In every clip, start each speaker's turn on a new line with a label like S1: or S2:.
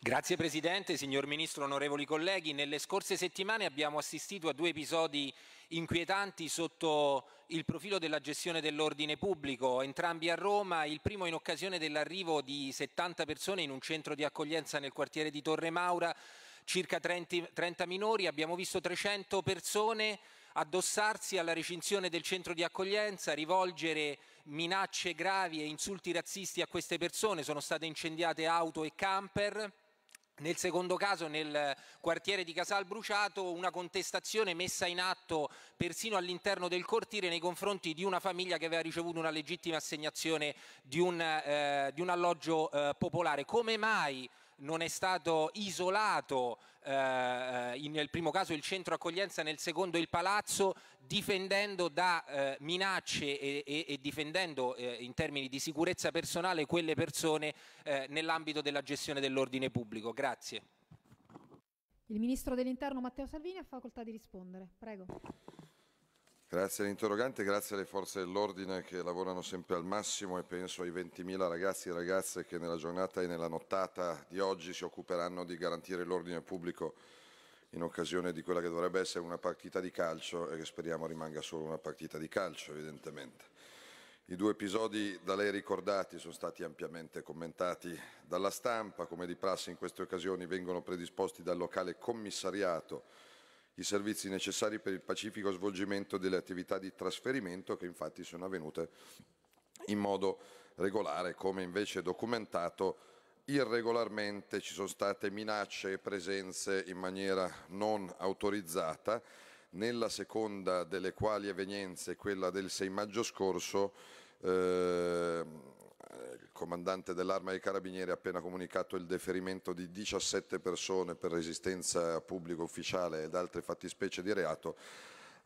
S1: Grazie Presidente, signor Ministro, onorevoli colleghi. Nelle scorse settimane abbiamo assistito a due episodi inquietanti sotto il profilo della gestione dell'ordine pubblico, entrambi a Roma, il primo in occasione dell'arrivo di 70 persone in un centro di accoglienza nel quartiere di Torre Maura, circa 30, 30 minori, abbiamo visto 300 persone addossarsi alla recinzione del centro di accoglienza, rivolgere minacce gravi e insulti razzisti a queste persone, sono state incendiate auto e camper. Nel secondo caso, nel quartiere di Casal Bruciato, una contestazione messa in atto persino all'interno del cortile nei confronti di una famiglia che aveva ricevuto una legittima assegnazione di un, eh, di un alloggio eh, popolare. Come mai? non è stato isolato eh, in, nel primo caso il centro accoglienza, nel secondo il palazzo, difendendo da eh, minacce e, e, e difendendo eh, in termini di sicurezza personale quelle persone eh, nell'ambito della
S2: gestione dell'ordine pubblico. Grazie.
S3: Il Ministro dell'Interno Matteo Salvini ha facoltà di rispondere. Prego.
S2: Grazie all'interrogante, grazie alle forze dell'ordine che lavorano sempre al massimo e penso ai 20.000 ragazzi e ragazze che nella giornata e nella nottata di oggi si occuperanno di garantire l'ordine pubblico in occasione di quella che dovrebbe essere una partita di calcio e che speriamo rimanga solo una partita di calcio evidentemente. I due episodi da lei ricordati sono stati ampiamente commentati dalla stampa, come di prassi in queste occasioni vengono predisposti dal locale commissariato i servizi necessari per il pacifico svolgimento delle attività di trasferimento che infatti sono avvenute in modo regolare, come invece documentato irregolarmente ci sono state minacce e presenze in maniera non autorizzata, nella seconda delle quali evenienze, quella del 6 maggio scorso, eh, eh, il comandante dell'arma dei carabinieri ha appena comunicato il deferimento di 17 persone per resistenza a pubblico ufficiale ed altre fattispecie di reato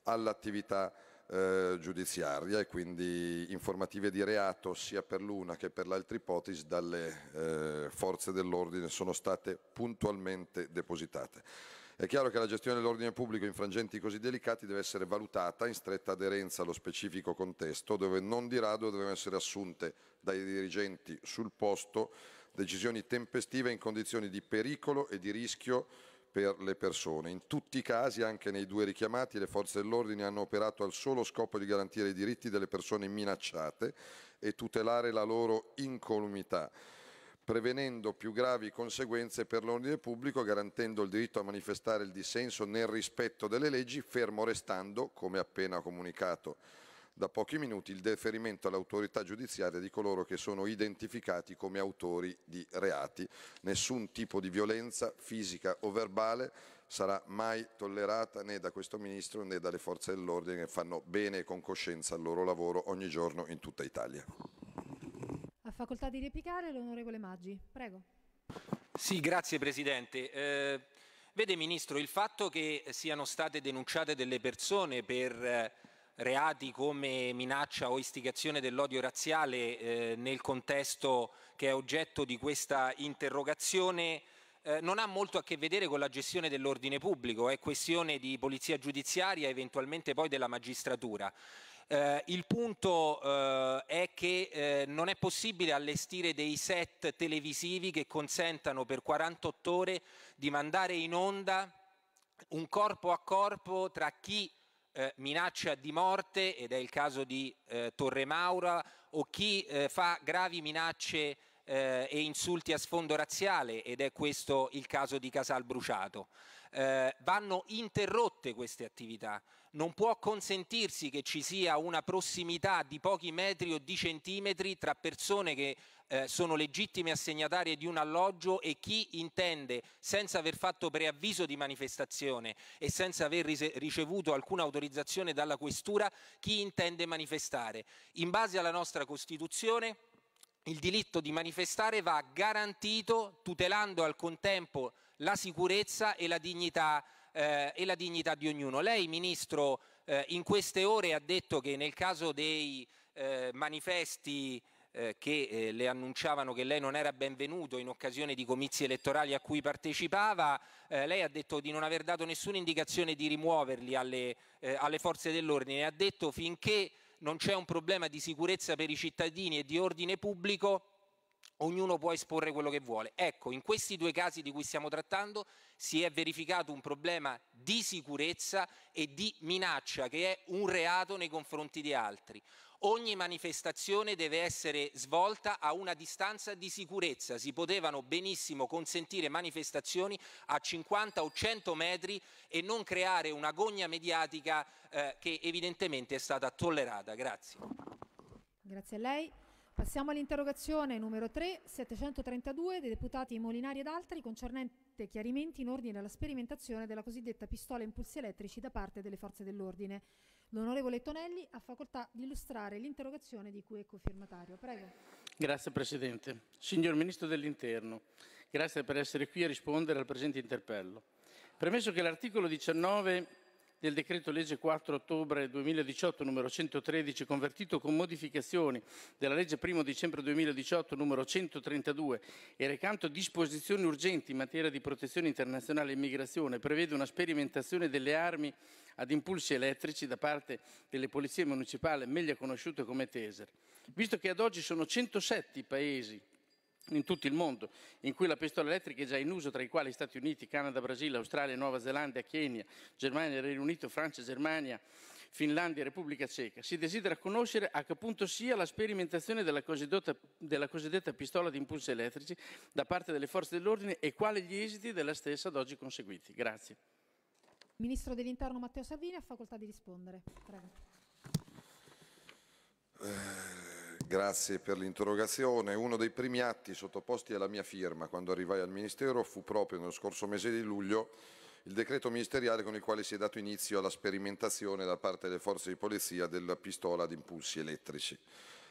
S2: all'attività eh, giudiziaria e quindi informative di reato sia per l'una che per l'altra ipotesi dalle eh, forze dell'ordine sono state puntualmente depositate. È chiaro che la gestione dell'ordine pubblico in frangenti così delicati deve essere valutata in stretta aderenza allo specifico contesto, dove non di rado devono essere assunte dai dirigenti sul posto decisioni tempestive in condizioni di pericolo e di rischio per le persone. In tutti i casi, anche nei due richiamati, le forze dell'ordine hanno operato al solo scopo di garantire i diritti delle persone minacciate e tutelare la loro incolumità prevenendo più gravi conseguenze per l'ordine pubblico, garantendo il diritto a manifestare il dissenso nel rispetto delle leggi, fermo restando, come appena comunicato da pochi minuti, il deferimento all'autorità giudiziaria di coloro che sono identificati come autori di reati. Nessun tipo di violenza fisica o verbale sarà mai tollerata né da questo Ministro né dalle forze dell'ordine che fanno bene e con coscienza il loro lavoro ogni giorno in tutta Italia
S3: facoltà di replicare l'onorevole Maggi. Prego.
S1: Sì, grazie Presidente. Eh, vede Ministro, il fatto che siano state denunciate delle persone per eh, reati come minaccia o istigazione dell'odio razziale eh, nel contesto che è oggetto di questa interrogazione eh, non ha molto a che vedere con la gestione dell'ordine pubblico, è questione di polizia giudiziaria, e eventualmente poi della magistratura. Eh, il punto eh, è che eh, non è possibile allestire dei set televisivi che consentano per 48 ore di mandare in onda un corpo a corpo tra chi eh, minaccia di morte, ed è il caso di eh, Torre Maura, o chi eh, fa gravi minacce eh, e insulti a sfondo razziale ed è questo il caso di Casal Bruciato. Eh, vanno interrotte queste attività non può consentirsi che ci sia una prossimità di pochi metri o di centimetri tra persone che eh, sono legittime assegnatarie di un alloggio e chi intende, senza aver fatto preavviso di manifestazione e senza aver ricevuto alcuna autorizzazione dalla questura, chi intende manifestare. In base alla nostra Costituzione il diritto di manifestare va garantito tutelando al contempo la sicurezza e la dignità eh, e la dignità di ognuno. Lei, Ministro, eh, in queste ore ha detto che nel caso dei eh, manifesti eh, che eh, le annunciavano che lei non era benvenuto in occasione di comizi elettorali a cui partecipava, eh, lei ha detto di non aver dato nessuna indicazione di rimuoverli alle, alle forze dell'ordine, ha detto finché non c'è un problema di sicurezza per i cittadini e di ordine pubblico, ognuno può esporre quello che vuole. Ecco, in questi due casi di cui stiamo trattando si è verificato un problema di sicurezza e di minaccia che è un reato nei confronti di altri. Ogni manifestazione deve essere svolta a una distanza di sicurezza. Si potevano benissimo consentire manifestazioni a 50 o 100 metri e non creare una gogna mediatica eh, che evidentemente è stata tollerata. Grazie.
S3: Grazie a lei. Passiamo all'interrogazione numero 3, 732 dei deputati Molinari ed altri concernente chiarimenti in ordine alla sperimentazione della cosiddetta pistola impulsi elettrici da parte delle forze dell'ordine. L'onorevole Tonelli ha facoltà di illustrare l'interrogazione di cui è cofirmatario. Prego.
S4: Grazie Presidente. Signor Ministro dell'Interno, grazie per essere qui a rispondere al presente interpello. Premesso che l'articolo 19 del decreto legge 4 ottobre 2018 numero 113 convertito con modificazioni della legge 1 dicembre 2018 numero 132 e recanto disposizioni urgenti in materia di protezione internazionale e immigrazione prevede una sperimentazione delle armi ad impulsi elettrici da parte delle polizie municipali meglio conosciute come taser. Visto che ad oggi sono 107 i paesi in tutto il mondo, in cui la pistola elettrica è già in uso, tra i quali Stati Uniti, Canada, Brasile, Australia, Nuova Zelanda, Kenya, Germania, Regno Unito, Francia, Germania, Finlandia e Repubblica Ceca. Si desidera conoscere a che punto sia la sperimentazione della cosiddetta, della cosiddetta pistola di impulsi elettrici da parte delle forze dell'ordine e quali gli esiti della stessa ad oggi conseguiti. Grazie.
S3: Ministro dell'Interno Matteo Salvini ha facoltà di rispondere. Prego.
S2: Grazie per l'interrogazione. Uno dei primi atti sottoposti alla mia firma quando arrivai al Ministero fu proprio nello scorso mese di luglio il decreto ministeriale con il quale si è dato inizio alla sperimentazione da parte delle forze di polizia della pistola ad impulsi elettrici.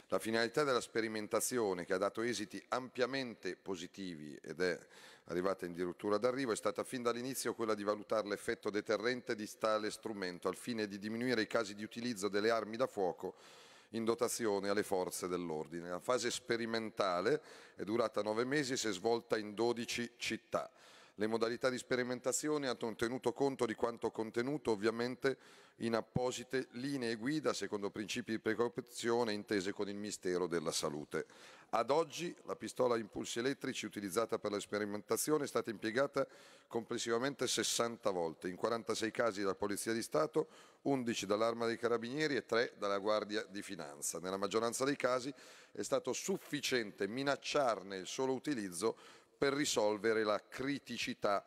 S2: La finalità della sperimentazione, che ha dato esiti ampiamente positivi ed è arrivata in addirittura d'arrivo, è stata fin dall'inizio quella di valutare l'effetto deterrente di tale strumento al fine di diminuire i casi di utilizzo delle armi da fuoco in dotazione alle forze dell'ordine. La fase sperimentale è durata nove mesi e si è svolta in 12 città. Le modalità di sperimentazione hanno tenuto conto di quanto contenuto ovviamente in apposite linee guida secondo principi di precauzione intese con il Ministero della Salute. Ad oggi la pistola a impulsi elettrici utilizzata per la sperimentazione è stata impiegata complessivamente 60 volte, in 46 casi dalla Polizia di Stato, 11 dall'Arma dei Carabinieri e 3 dalla Guardia di Finanza. Nella maggioranza dei casi è stato sufficiente minacciarne il solo utilizzo per risolvere la criticità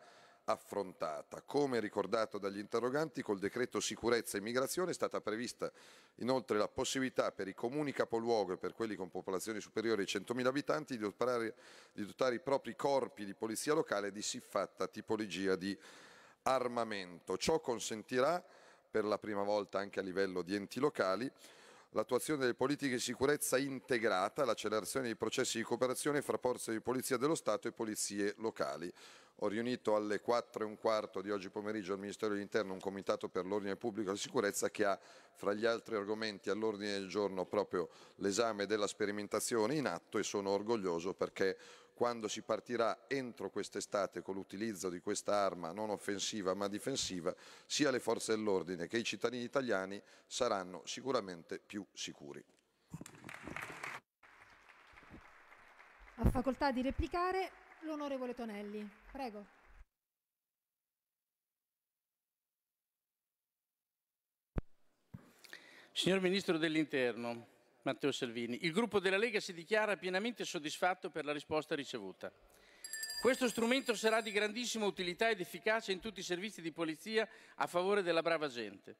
S2: affrontata. Come ricordato dagli interroganti, col decreto sicurezza e immigrazione è stata prevista inoltre la possibilità per i comuni capoluogo e per quelli con popolazioni superiori ai 100.000 abitanti di dotare, di dotare i propri corpi di polizia locale di siffatta tipologia di armamento. Ciò consentirà per la prima volta anche a livello di enti locali l'attuazione delle politiche di sicurezza integrata, l'accelerazione dei processi di cooperazione fra forze di polizia dello Stato e polizie locali. Ho riunito alle 4 e un quarto di oggi pomeriggio al Ministero dell'Interno un comitato per l'ordine pubblico e la sicurezza che ha fra gli altri argomenti all'ordine del giorno proprio l'esame della sperimentazione in atto e sono orgoglioso perché quando si partirà entro quest'estate con l'utilizzo di questa arma non offensiva ma difensiva, sia le forze dell'ordine che i cittadini italiani saranno sicuramente più sicuri.
S3: A facoltà di replicare l'onorevole Tonelli. Prego.
S4: Signor Ministro dell'Interno, Matteo Salvini, il gruppo della Lega si dichiara pienamente soddisfatto per la risposta ricevuta. Questo strumento sarà di grandissima utilità ed efficacia in tutti i servizi di polizia a favore della brava gente.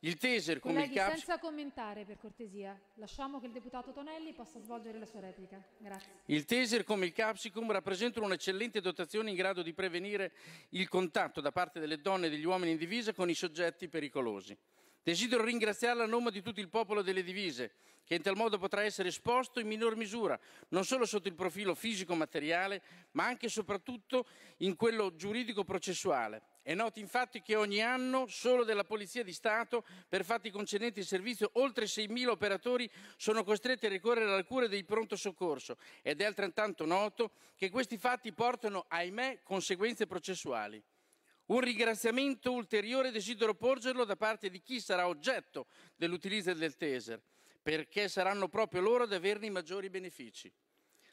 S4: Il taser come Colleghi, il CAPS... senza
S3: commentare per cortesia, lasciamo che il deputato Tonelli possa svolgere la sua replica. Grazie.
S4: Il teser come il capsicum rappresentano un'eccellente dotazione in grado di prevenire il contatto da parte delle donne e degli uomini in divisa con i soggetti pericolosi. Desidero ringraziarla a nome di tutto il popolo delle divise, che in tal modo potrà essere esposto in minor misura, non solo sotto il profilo fisico-materiale, ma anche e soprattutto in quello giuridico-processuale. È noto infatti che ogni anno solo della Polizia di Stato, per fatti concernenti il servizio, oltre 6.000 operatori sono costretti a ricorrere alla cura dei pronto soccorso ed è altrettanto noto che questi fatti portano, ahimè, conseguenze processuali. Un ringraziamento ulteriore desidero porgerlo da parte di chi sarà oggetto dell'utilizzo del Teser, perché saranno proprio loro ad averne i maggiori benefici.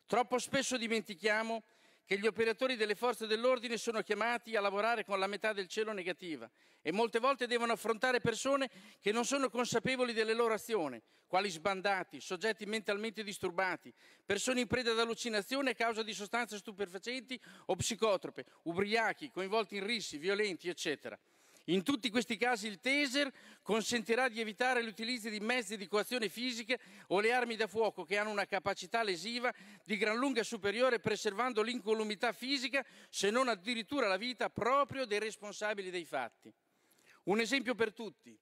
S4: Troppo spesso dimentichiamo che gli operatori delle forze dell'ordine sono chiamati a lavorare con la metà del cielo negativa e molte volte devono affrontare persone che non sono consapevoli delle loro azioni, quali sbandati, soggetti mentalmente disturbati, persone in preda ad allucinazione a causa di sostanze stupefacenti o psicotrope, ubriachi, coinvolti in rissi, violenti, eccetera. In tutti questi casi il taser consentirà di evitare l'utilizzo di mezzi di coazione fisica o le armi da fuoco che hanno una capacità lesiva di gran lunga superiore preservando l'incolumità fisica, se non addirittura la vita, proprio dei responsabili dei fatti. Un esempio per tutti.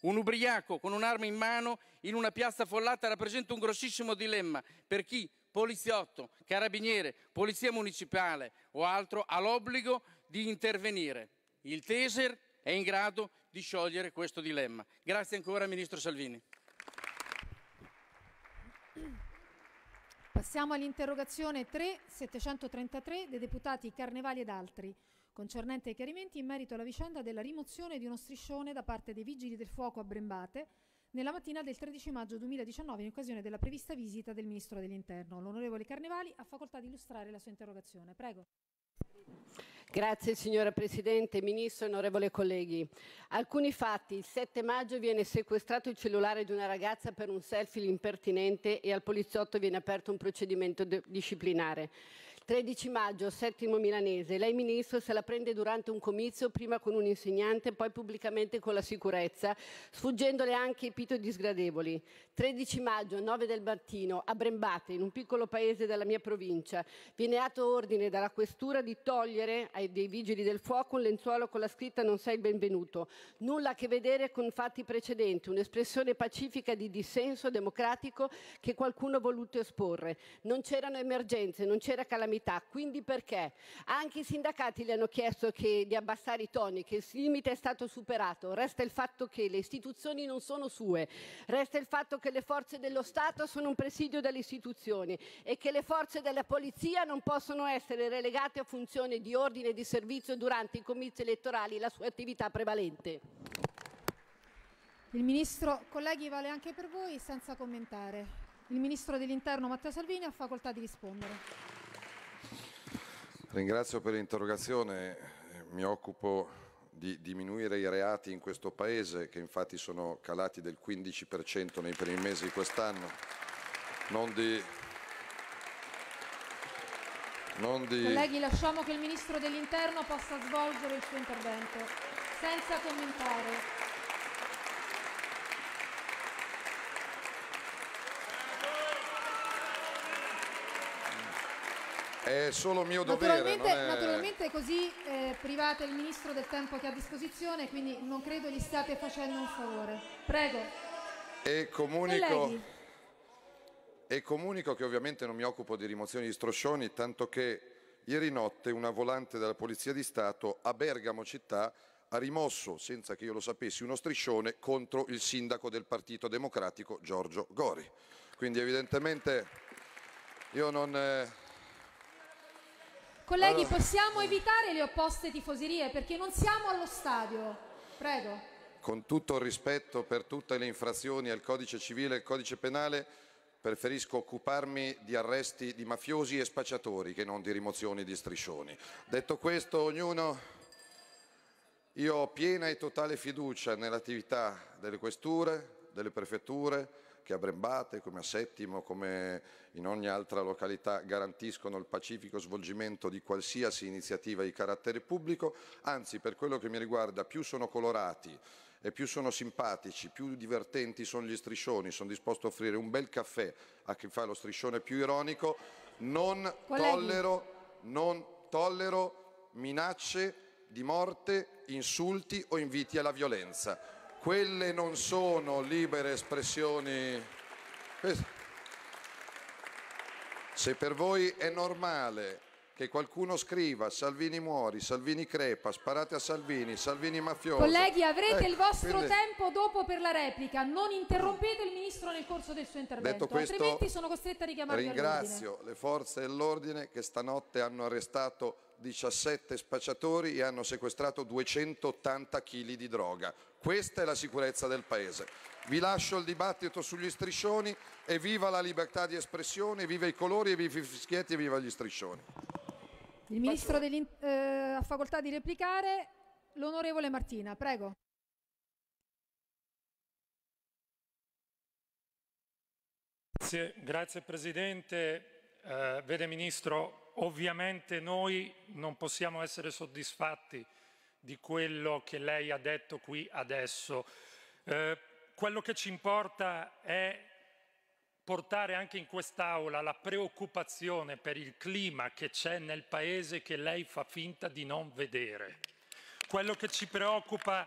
S4: Un ubriaco con un'arma in mano in una piazza affollata rappresenta un grossissimo dilemma per chi, poliziotto, carabiniere, polizia municipale o altro, ha l'obbligo di intervenire il Teser è in grado di sciogliere questo dilemma. Grazie ancora Ministro Salvini.
S3: Passiamo all'interrogazione 3733 dei deputati Carnevali ed altri, concernente i chiarimenti in merito alla vicenda della rimozione di uno striscione da parte dei Vigili del Fuoco a Brembate nella mattina del 13 maggio 2019 in occasione della prevista visita del Ministro dell'Interno. L'onorevole Carnevali ha facoltà di illustrare la sua interrogazione. Prego.
S5: Grazie signora Presidente, Ministro e onorevole colleghi. Alcuni fatti. Il 7 maggio viene sequestrato il cellulare di una ragazza per un selfie impertinente e al poliziotto viene aperto un procedimento disciplinare. 13 maggio, settimo milanese. Lei, ministro, se la prende durante un comizio, prima con un insegnante, poi pubblicamente con la sicurezza, sfuggendole anche i epiteti disgradevoli. 13 maggio, 9 del mattino, a Brembate, in un piccolo paese della mia provincia, viene dato ordine dalla questura di togliere ai dei vigili del fuoco un lenzuolo con la scritta Non sei il benvenuto. Nulla a che vedere con fatti precedenti, un'espressione pacifica di dissenso democratico che qualcuno ha voluto esporre. Non c'erano emergenze, non c'era calamità metà. Quindi perché? Anche i sindacati le hanno chiesto che, di abbassare i toni, che il limite è stato superato. Resta il fatto che le istituzioni non sono sue, resta il fatto che le forze dello Stato sono un presidio delle istituzioni e che le forze della polizia non possono essere relegate a funzione di ordine e di servizio durante i comizi elettorali, la sua attività prevalente.
S3: Il ministro, colleghi, vale anche per voi, senza commentare. Il ministro dell'Interno Matteo Salvini ha facoltà di rispondere.
S2: Ringrazio per l'interrogazione, eh, mi occupo di diminuire i reati in questo Paese, che infatti sono calati del 15% nei primi mesi di quest'anno, non di... Non di... Colleghi,
S3: lasciamo che il Ministro dell'Interno possa svolgere il suo intervento senza commentare.
S2: È solo mio dovere. Naturalmente, è... naturalmente
S3: così eh, private il ministro del tempo che ha a disposizione, quindi non credo gli state facendo un favore. Prego.
S2: E comunico, e comunico che ovviamente non mi occupo di rimozione di stroscioni, tanto che ieri notte una volante della Polizia di Stato a Bergamo città ha rimosso, senza che io lo sapessi, uno striscione contro il sindaco del Partito Democratico Giorgio Gori. Quindi evidentemente io non... Eh,
S3: Colleghi, allora. possiamo evitare le opposte tifoserie perché non siamo allo stadio. Prego.
S2: Con tutto il rispetto per tutte le infrazioni al codice civile e al codice penale, preferisco occuparmi di arresti di mafiosi e spacciatori che non di rimozioni di striscioni. Detto questo, ognuno... Io ho piena e totale fiducia nell'attività delle questure, delle prefetture, che a Brembate, come a Settimo, come in ogni altra località garantiscono il pacifico svolgimento di qualsiasi iniziativa di carattere pubblico, anzi per quello che mi riguarda più sono colorati e più sono simpatici, più divertenti sono gli striscioni, sono disposto a offrire un bel caffè a chi fa lo striscione più ironico, non, tollero, non tollero minacce di morte, insulti o inviti alla violenza. Quelle non sono libere espressioni. Se per voi è normale che qualcuno scriva Salvini muori, Salvini crepa, sparate a Salvini, Salvini mafioso. Colleghi,
S3: avrete eh, il vostro quindi... tempo dopo per la replica, non interrompete il Ministro nel corso del suo intervento, questo, altrimenti sono costretta a richiamarvi Ringrazio
S2: le forze dell'ordine che stanotte hanno arrestato 17 spacciatori e hanno sequestrato 280 kg di droga. Questa è la sicurezza del Paese. Vi lascio il dibattito sugli striscioni e viva la libertà di espressione, viva i colori, viva i fischietti e viva gli striscioni.
S3: Il Ministro eh, ha facoltà di replicare. L'onorevole Martina, prego.
S6: Grazie, grazie Presidente. Eh, vede Ministro, ovviamente noi non possiamo essere soddisfatti di quello che lei ha detto qui adesso. Eh, quello che ci importa è portare anche in quest'Aula la preoccupazione per il clima che c'è nel Paese che lei fa finta di non vedere. Quello che ci preoccupa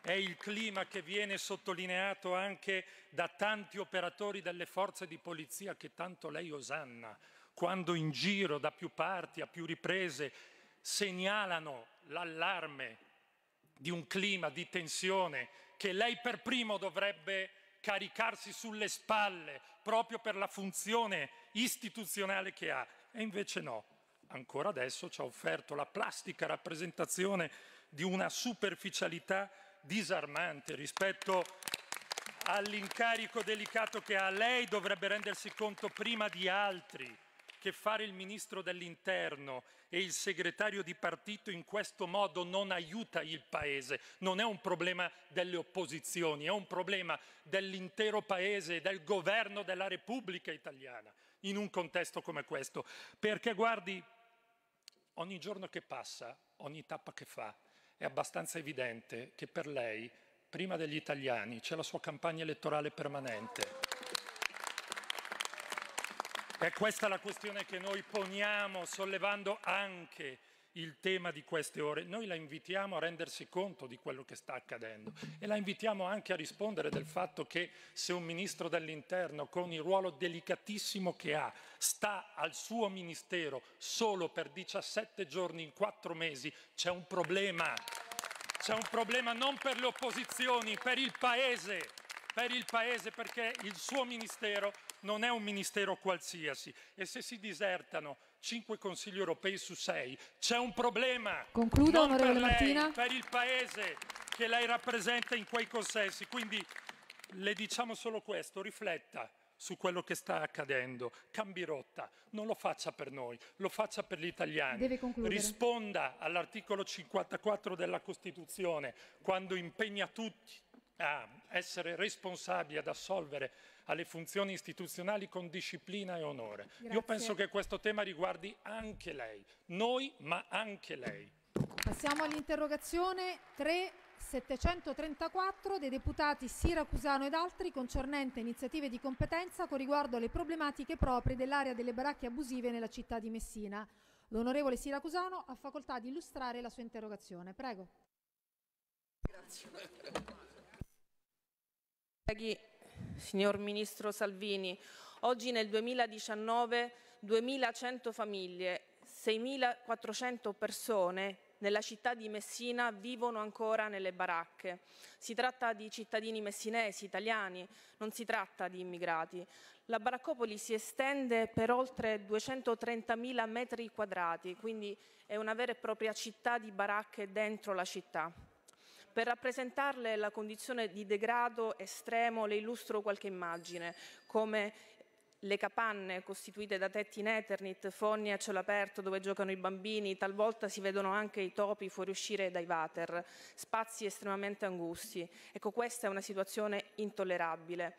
S6: è il clima che viene sottolineato anche da tanti operatori delle forze di polizia che tanto lei osanna, quando in giro da più parti, a più riprese, segnalano l'allarme di un clima di tensione che lei per primo dovrebbe caricarsi sulle spalle proprio per la funzione istituzionale che ha. E invece no, ancora adesso ci ha offerto la plastica rappresentazione di una superficialità disarmante rispetto all'incarico delicato che ha. Lei dovrebbe rendersi conto prima di altri che fare il ministro dell'interno e il segretario di partito in questo modo non aiuta il Paese. Non è un problema delle opposizioni, è un problema dell'intero Paese e del governo della Repubblica italiana in un contesto come questo. Perché guardi, ogni giorno che passa, ogni tappa che fa, è abbastanza evidente che per lei, prima degli italiani, c'è la sua campagna elettorale permanente. È questa la questione che noi poniamo sollevando anche il tema di queste ore. Noi la invitiamo a rendersi conto di quello che sta accadendo e la invitiamo anche a rispondere del fatto che se un ministro dell'interno, con il ruolo delicatissimo che ha, sta al suo ministero solo per 17 giorni in 4 mesi, c'è un problema. C'è un problema non per le opposizioni, per il Paese, per il Paese perché il suo ministero non è un ministero qualsiasi e se si disertano cinque consigli europei su sei c'è un problema. Concludo, non per lei, Martina. Per il Paese che lei rappresenta in quei consessi. Quindi le diciamo solo questo, rifletta su quello che sta accadendo, cambi rotta, non lo faccia per noi, lo faccia per gli italiani. Risponda all'articolo 54 della Costituzione quando impegna tutti a essere responsabili, ad assolvere alle funzioni istituzionali con disciplina e onore. Grazie. Io penso che questo tema riguardi anche lei, noi ma anche lei.
S3: Passiamo all'interrogazione 3734 dei deputati Siracusano ed altri concernente iniziative di competenza con riguardo alle problematiche proprie dell'area delle baracche abusive nella città di Messina. L'onorevole Siracusano ha facoltà di illustrare la sua interrogazione. Prego.
S7: Grazie signor Ministro Salvini, oggi nel 2019 2.100 famiglie, 6.400 persone nella città di Messina vivono ancora nelle baracche. Si tratta di cittadini messinesi, italiani, non si tratta di immigrati. La baraccopoli si estende per oltre 230.000 metri quadrati, quindi è una vera e propria città di baracche dentro la città. Per rappresentarle la condizione di degrado estremo le illustro qualche immagine, come le capanne costituite da tetti in Eternit, forni a cielo aperto dove giocano i bambini, talvolta si vedono anche i topi fuoriuscire dai water, spazi estremamente angusti. Ecco, questa è una situazione intollerabile.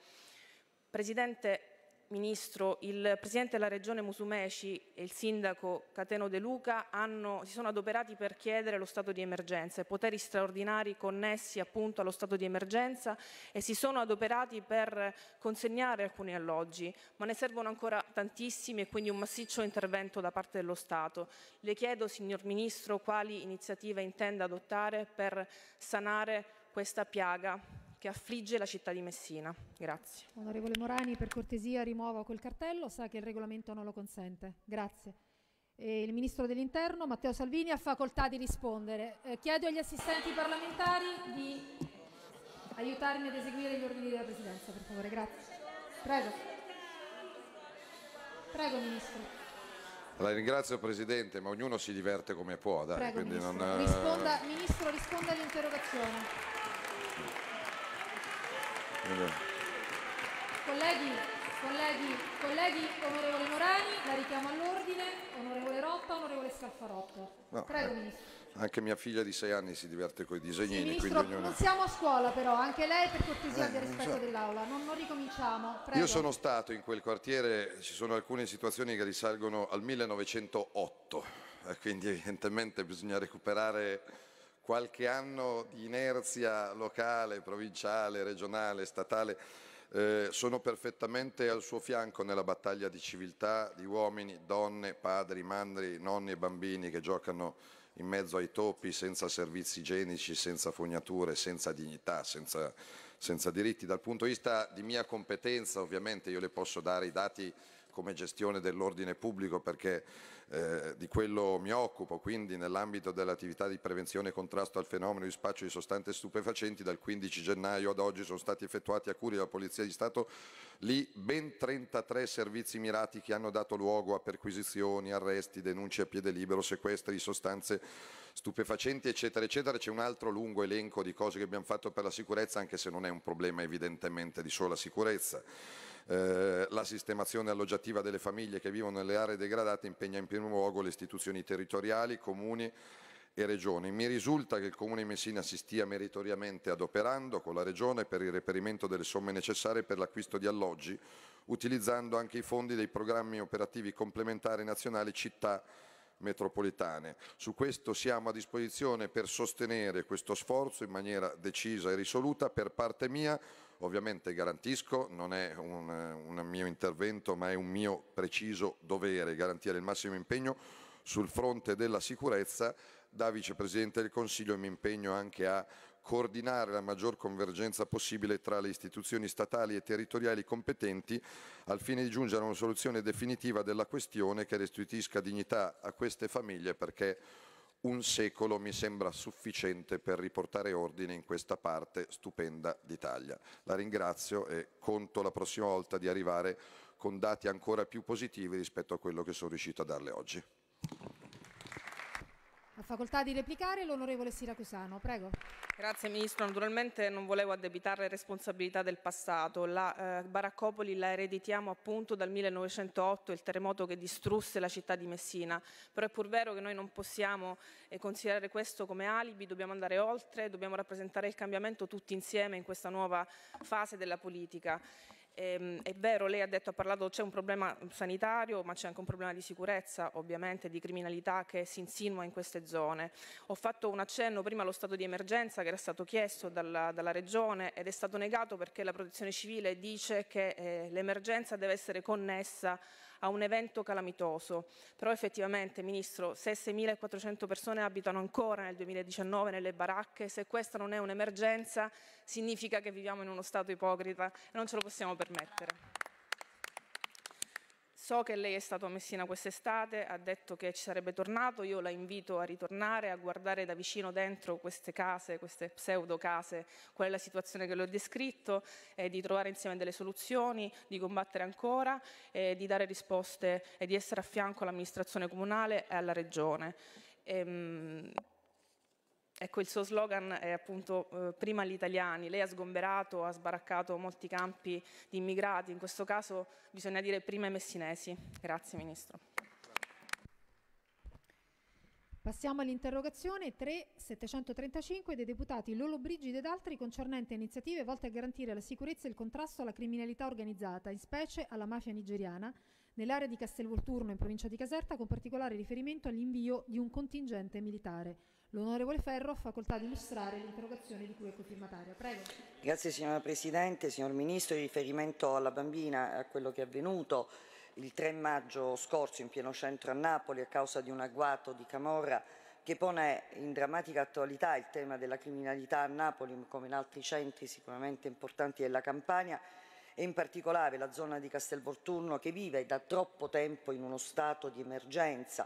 S7: Presidente, Ministro, il Presidente della Regione Musumeci e il Sindaco Cateno De Luca hanno, si sono adoperati per chiedere lo stato di emergenza e poteri straordinari connessi appunto allo stato di emergenza e si sono adoperati per consegnare alcuni alloggi, ma ne servono ancora tantissimi e quindi un massiccio intervento da parte dello Stato. Le chiedo, signor Ministro, quali iniziative intenda adottare per sanare questa piaga che affligge la città di Messina. Grazie.
S3: Onorevole Morani, per cortesia rimuovo quel cartello, sa che il regolamento non lo consente. Grazie. E il Ministro dell'Interno, Matteo Salvini, ha facoltà di rispondere. Eh, chiedo agli assistenti parlamentari di aiutarmi ad eseguire gli ordini della Presidenza, per favore. Grazie. Prego. Prego, Ministro.
S2: La ringrazio Presidente, ma ognuno si diverte come può. Dai, Prego, ministro. Non... Risponda,
S3: ministro, risponda all'interrogazione. Colleghi, colleghi, colleghi, onorevole Morani, la richiamo all'ordine, onorevole Rotta, onorevole Scalfarotto. No, Prego, eh, ministro.
S2: Anche mia figlia di sei anni si diverte con i disegnini. Ministro, ognuno... non siamo
S3: a scuola però, anche lei per cortesia eh, del rispetto so. dell'aula, non, non ricominciamo. Prego. Io sono
S2: stato in quel quartiere, ci sono alcune situazioni che risalgono al 1908, eh, quindi evidentemente bisogna recuperare qualche anno di inerzia locale, provinciale, regionale, statale, eh, sono perfettamente al suo fianco nella battaglia di civiltà di uomini, donne, padri, mandri, nonni e bambini che giocano in mezzo ai topi senza servizi igienici, senza fognature, senza dignità, senza, senza diritti. Dal punto di vista di mia competenza ovviamente io le posso dare i dati come gestione dell'ordine pubblico perché eh, di quello mi occupo, quindi nell'ambito dell'attività di prevenzione e contrasto al fenomeno di spaccio di sostanze stupefacenti dal 15 gennaio ad oggi sono stati effettuati a cura della Polizia di Stato lì ben 33 servizi mirati che hanno dato luogo a perquisizioni, arresti, denunce a piede libero, sequestri di sostanze stupefacenti eccetera eccetera. C'è un altro lungo elenco di cose che abbiamo fatto per la sicurezza anche se non è un problema evidentemente di sola sicurezza. Eh, la sistemazione alloggiativa delle famiglie che vivono nelle aree degradate impegna in primo luogo le istituzioni territoriali, comuni e regioni. Mi risulta che il Comune di Messina si stia meritoriamente adoperando con la Regione per il reperimento delle somme necessarie per l'acquisto di alloggi, utilizzando anche i fondi dei programmi operativi complementari nazionali città metropolitane. Su questo siamo a disposizione per sostenere questo sforzo in maniera decisa e risoluta. Per parte mia ovviamente garantisco, non è un, un mio intervento ma è un mio preciso dovere garantire il massimo impegno sul fronte della sicurezza. Da Vicepresidente del Consiglio mi impegno anche a coordinare la maggior convergenza possibile tra le istituzioni statali e territoriali competenti al fine di giungere a una soluzione definitiva della questione che restituisca dignità a queste famiglie perché un secolo mi sembra sufficiente per riportare ordine in questa parte stupenda d'Italia. La ringrazio e conto la prossima volta di arrivare con dati ancora più positivi rispetto a quello che sono riuscito a darle oggi.
S3: Ha facoltà di replicare l'onorevole Siracusano, prego.
S7: Grazie Ministro, naturalmente non volevo addebitare le responsabilità del passato, la eh, Baraccopoli la ereditiamo appunto dal 1908, il terremoto che distrusse la città di Messina, però è pur vero che noi non possiamo eh, considerare questo come alibi, dobbiamo andare oltre, dobbiamo rappresentare il cambiamento tutti insieme in questa nuova fase della politica. Ehm, è vero, lei ha detto, ha parlato, c'è un problema sanitario, ma c'è anche un problema di sicurezza, ovviamente, di criminalità che si insinua in queste zone. Ho fatto un accenno prima allo stato di emergenza che era stato chiesto dalla, dalla Regione ed è stato negato perché la Protezione Civile dice che eh, l'emergenza deve essere connessa a un evento calamitoso. Però effettivamente, Ministro, se 6.400 persone abitano ancora nel 2019 nelle baracche, se questa non è un'emergenza, significa che viviamo in uno Stato ipocrita e non ce lo possiamo permettere. So che lei è stato a Messina quest'estate, ha detto che ci sarebbe tornato, io la invito a ritornare, a guardare da vicino dentro queste case, queste pseudo case, qual è la situazione che le ho descritto, eh, di trovare insieme delle soluzioni, di combattere ancora, eh, di dare risposte e di essere a fianco all'amministrazione comunale e alla regione. Ehm, Ecco, il suo slogan è appunto eh, prima gli italiani. Lei ha sgomberato, ha sbaraccato molti campi di immigrati, in questo caso bisogna dire prima i messinesi. Grazie Ministro.
S3: Passiamo all'interrogazione 3.735 dei deputati Lolo Brigide ed altri concernente iniziative volte a garantire la sicurezza e il contrasto alla criminalità organizzata, in specie alla mafia nigeriana, nell'area di Castelvolturno in provincia di Caserta, con particolare riferimento all'invio di un contingente militare. L'onorevole Ferro ha facoltà di illustrare l'interrogazione di cui è cofirmataria.
S8: Prego. Grazie signora Presidente, signor Ministro, in riferimento alla bambina e a quello che è avvenuto il 3 maggio scorso in pieno centro a Napoli a causa di un agguato di Camorra che pone in drammatica attualità il tema della criminalità a Napoli come in altri centri sicuramente importanti della Campania e in particolare la zona di Castelvolturno che vive da troppo tempo in uno stato di emergenza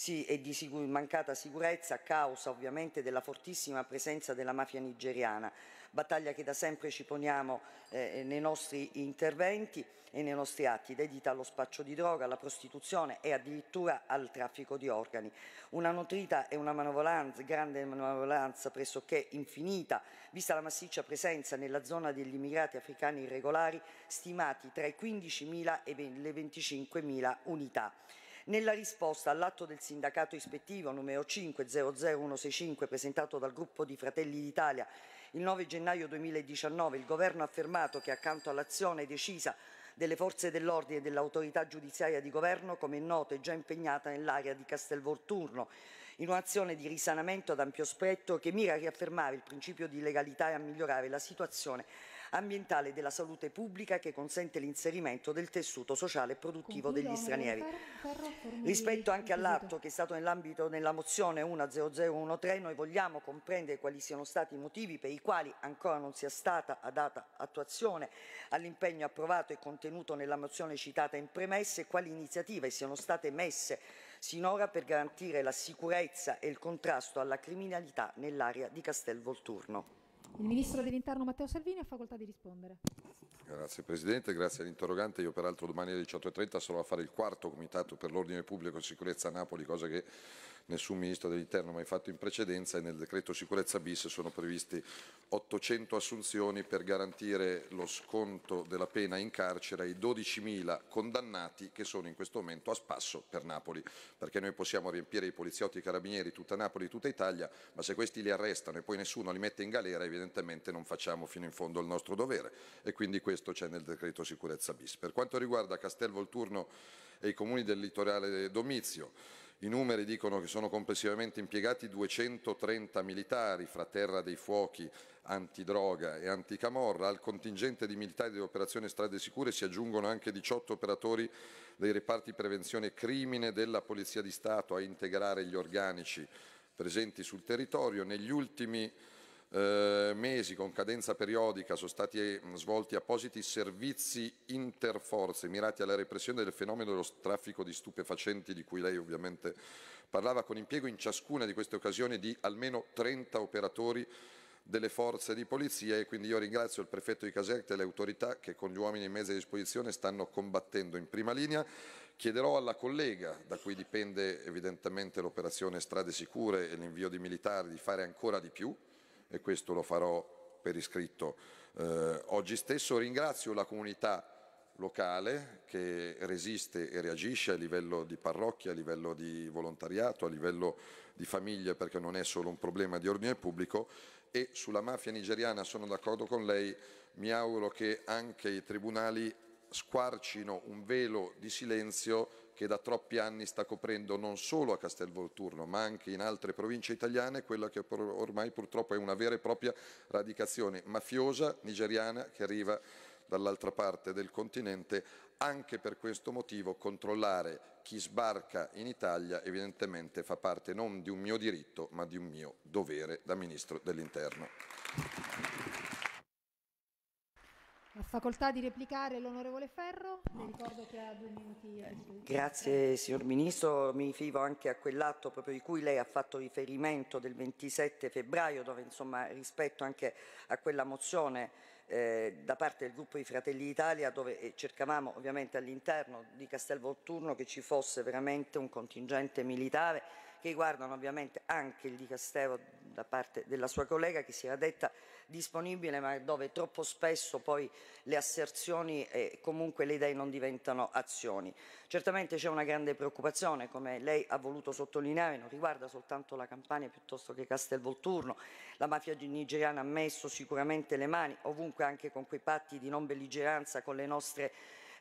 S8: sì, e di sicur mancata sicurezza a causa ovviamente della fortissima presenza della mafia nigeriana, battaglia che da sempre ci poniamo eh, eh, nei nostri interventi e nei nostri atti, dedita allo spaccio di droga, alla prostituzione e addirittura al traffico di organi. Una nutrita e una manovolanza, grande manovolanza pressoché infinita, vista la massiccia presenza nella zona degli immigrati africani irregolari, stimati tra i 15.000 e le 25.000 unità. Nella risposta all'atto del sindacato ispettivo numero 500165 presentato dal gruppo di Fratelli d'Italia il 9 gennaio 2019, il Governo ha affermato che accanto all'azione decisa delle forze dell'ordine e dell'autorità giudiziaria di governo, come è noto, è già impegnata nell'area di Castelvolturno, in un'azione di risanamento ad ampio spettro che mira a riaffermare il principio di legalità e a migliorare la situazione ambientale della salute pubblica che consente l'inserimento del tessuto sociale e produttivo degli eh, stranieri. Rispetto anche all'atto che è stato nell'ambito della mozione 10013, noi vogliamo comprendere quali siano stati i motivi per i quali ancora non sia stata data attuazione all'impegno approvato e contenuto nella mozione citata in premessa e quali iniziative siano state messe sinora per garantire la sicurezza e il contrasto alla criminalità nell'area di Castel Volturno. Il Ministro
S3: dell'Interno Matteo Salvini ha facoltà di rispondere.
S8: Grazie Presidente, grazie all'interrogante. Io peraltro domani
S2: alle 18.30 sarò a fare il quarto comitato per l'ordine pubblico e sicurezza a Napoli, cosa che nessun Ministro dell'Interno mai fatto in precedenza e nel decreto sicurezza bis sono previsti 800 assunzioni per garantire lo sconto della pena in carcere ai 12.000 condannati che sono in questo momento a spasso per Napoli, perché noi possiamo riempire i poliziotti e i carabinieri tutta Napoli, e tutta Italia, ma se questi li arrestano e poi nessuno li mette in galera evidentemente non facciamo fino in fondo il nostro dovere e quindi questo c'è nel decreto sicurezza bis. Per quanto riguarda Castel Volturno e i comuni del litorale domizio, i numeri dicono che sono complessivamente impiegati 230 militari fra terra dei fuochi, antidroga e anticamorra. Al contingente di militari dell'operazione Strade Sicure si aggiungono anche 18 operatori dei reparti prevenzione crimine della Polizia di Stato a integrare gli organici presenti sul territorio. Negli ultimi eh, mesi con cadenza periodica sono stati mm, svolti appositi servizi interforze mirati alla repressione del fenomeno dello traffico di stupefacenti di cui lei ovviamente parlava con impiego in ciascuna di queste occasioni di almeno 30 operatori delle forze di polizia e quindi io ringrazio il prefetto di Caserta e le autorità che con gli uomini in mezzo a disposizione stanno combattendo in prima linea. Chiederò alla collega, da cui dipende evidentemente l'operazione Strade Sicure e l'invio di militari, di fare ancora di più, e questo lo farò per iscritto eh, oggi stesso. Ringrazio la comunità locale che resiste e reagisce a livello di parrocchia, a livello di volontariato, a livello di famiglie, perché non è solo un problema di ordine pubblico. E sulla mafia nigeriana sono d'accordo con lei, mi auguro che anche i tribunali squarcino un velo di silenzio che da troppi anni sta coprendo non solo a Castelvolturno ma anche in altre province italiane quella che ormai purtroppo è una vera e propria radicazione mafiosa nigeriana che arriva dall'altra parte del continente. Anche per questo motivo controllare chi sbarca in Italia evidentemente fa parte non di un mio diritto ma di un mio dovere da Ministro dell'Interno.
S3: Ha facoltà di replicare l'onorevole Ferro, le ricordo che ha due minuti. Eh,
S8: grazie signor Ministro, mi rifivo anche a quell'atto proprio di cui lei ha fatto riferimento del 27 febbraio, dove insomma rispetto anche a quella mozione eh, da parte del gruppo di Fratelli d'Italia, dove eh, cercavamo ovviamente all'interno di Castel Volturno che ci fosse veramente un contingente militare che riguardano ovviamente anche il di Castello da parte della sua collega che si era detta disponibile ma dove troppo spesso poi le asserzioni e comunque le idee non diventano azioni. Certamente c'è una grande preoccupazione, come lei ha voluto sottolineare, non riguarda soltanto la Campania piuttosto che Castelvolturno, la mafia nigeriana ha messo sicuramente le mani ovunque anche con quei patti di non belligeranza con le nostre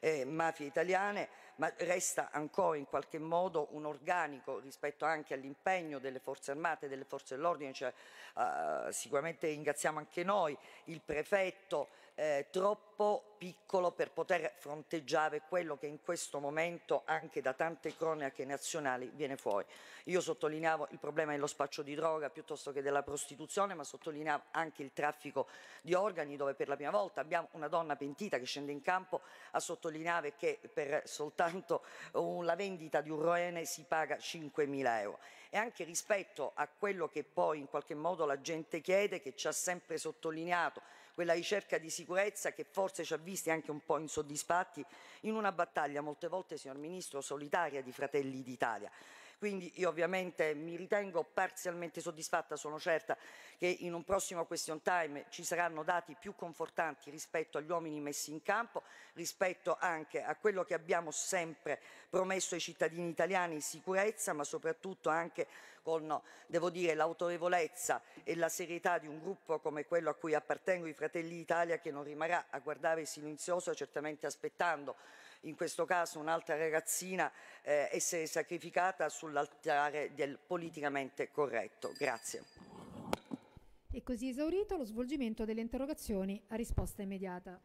S8: eh, mafie italiane ma resta ancora in qualche modo un organico rispetto anche all'impegno delle forze armate e delle forze dell'ordine, cioè, uh, sicuramente ringraziamo anche noi il prefetto eh, troppo piccolo per poter fronteggiare quello che in questo momento anche da tante cronache nazionali viene fuori. Io sottolineavo il problema dello spaccio di droga piuttosto che della prostituzione, ma sottolineavo anche il traffico di organi dove per la prima volta abbiamo una donna pentita che scende in campo a sottolineare che per soltanto la vendita di un roene si paga 5.000 euro. E anche rispetto a quello che poi in qualche modo la gente chiede, che ci ha sempre sottolineato, quella ricerca di sicurezza che forse ci ha visti anche un po' insoddisfatti in una battaglia molte volte, signor Ministro, solitaria di Fratelli d'Italia. Quindi io ovviamente mi ritengo parzialmente soddisfatta, sono certa che in un prossimo question time ci saranno dati più confortanti rispetto agli uomini messi in campo, rispetto anche a quello che abbiamo sempre promesso ai cittadini italiani, in sicurezza, ma soprattutto anche con, devo dire, l'autorevolezza e la serietà di un gruppo come quello a cui appartengo, i Fratelli d'Italia, che non rimarrà a guardare silenzioso, certamente aspettando in questo caso un'altra ragazzina, eh, essere sacrificata sull'altare del politicamente corretto. Grazie.
S3: E così esaurito lo svolgimento delle interrogazioni a risposta immediata.